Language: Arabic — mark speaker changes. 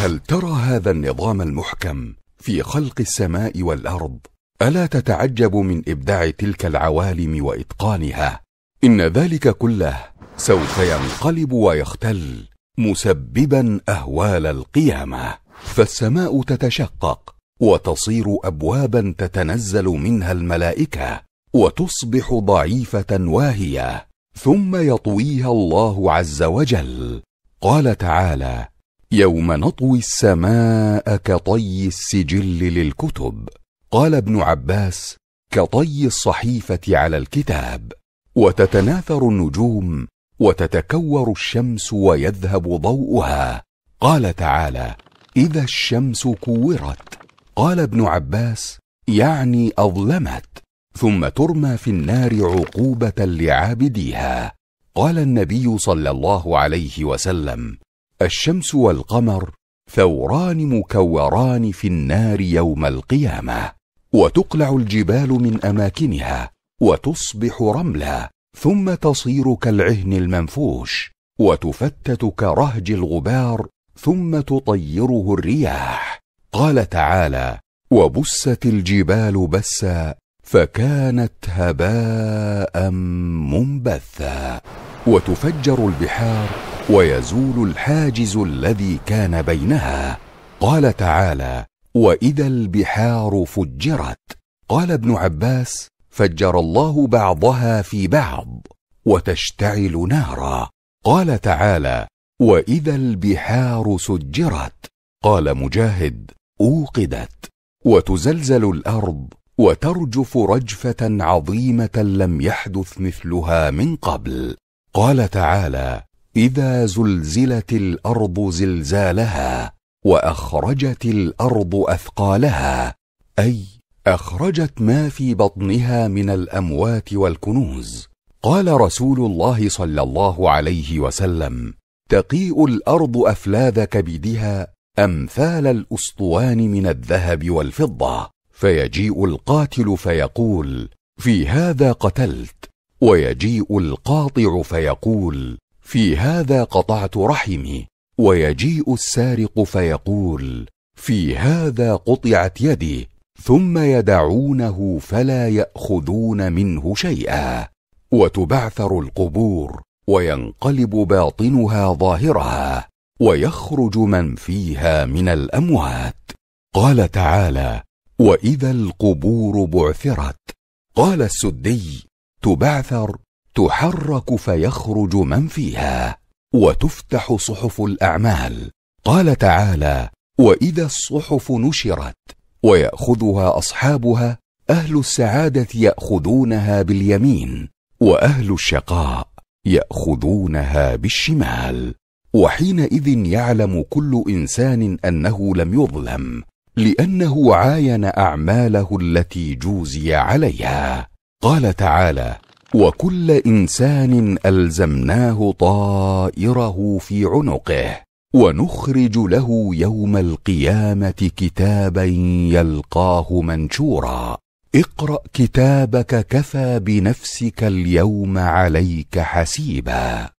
Speaker 1: هل ترى هذا النظام المحكم في خلق السماء والارض الا تتعجب من ابداع تلك العوالم واتقانها ان ذلك كله سوف ينقلب ويختل مسببا اهوال القيامه فالسماء تتشقق وتصير ابوابا تتنزل منها الملائكه وتصبح ضعيفه واهيه ثم يطويها الله عز وجل قال تعالى يوم نطوي السماء كطي السجل للكتب قال ابن عباس كطي الصحيفه على الكتاب وتتناثر النجوم وتتكور الشمس ويذهب ضوءها قال تعالى اذا الشمس كورت قال ابن عباس يعني اظلمت ثم ترمى في النار عقوبه لعابديها قال النبي صلى الله عليه وسلم الشمس والقمر ثوران مكوران في النار يوم القيامه وتقلع الجبال من اماكنها وتصبح رملا ثم تصير كالعهن المنفوش وتفتت كرهج الغبار ثم تطيره الرياح قال تعالى وبست الجبال بسا فكانت هباء منبثا وتفجر البحار ويزول الحاجز الذي كان بينها قال تعالى واذا البحار فجرت قال ابن عباس فجر الله بعضها في بعض وتشتعل نارا قال تعالى واذا البحار سجرت قال مجاهد اوقدت وتزلزل الارض وترجف رجفه عظيمه لم يحدث مثلها من قبل قال تعالى اذا زلزلت الارض زلزالها واخرجت الارض اثقالها اي اخرجت ما في بطنها من الاموات والكنوز قال رسول الله صلى الله عليه وسلم تقيء الارض افلاذ كبدها امثال الاسطوان من الذهب والفضه فيجيء القاتل فيقول في هذا قتلت ويجيء القاطع فيقول في هذا قطعت رحمي ويجيء السارق فيقول في هذا قطعت يدي ثم يدعونه فلا ياخذون منه شيئا وتبعثر القبور وينقلب باطنها ظاهرها ويخرج من فيها من الاموات قال تعالى واذا القبور بعثرت قال السدي تبعثر تحرك فيخرج من فيها وتفتح صحف الاعمال قال تعالى واذا الصحف نشرت وياخذها اصحابها اهل السعاده ياخذونها باليمين واهل الشقاء ياخذونها بالشمال وحينئذ يعلم كل انسان انه لم يظلم لانه عاين اعماله التي جوزي عليها قال تعالى وكل انسان الزمناه طائره في عنقه ونخرج له يوم القيامه كتابا يلقاه منشورا اقرا كتابك كفى بنفسك اليوم عليك حسيبا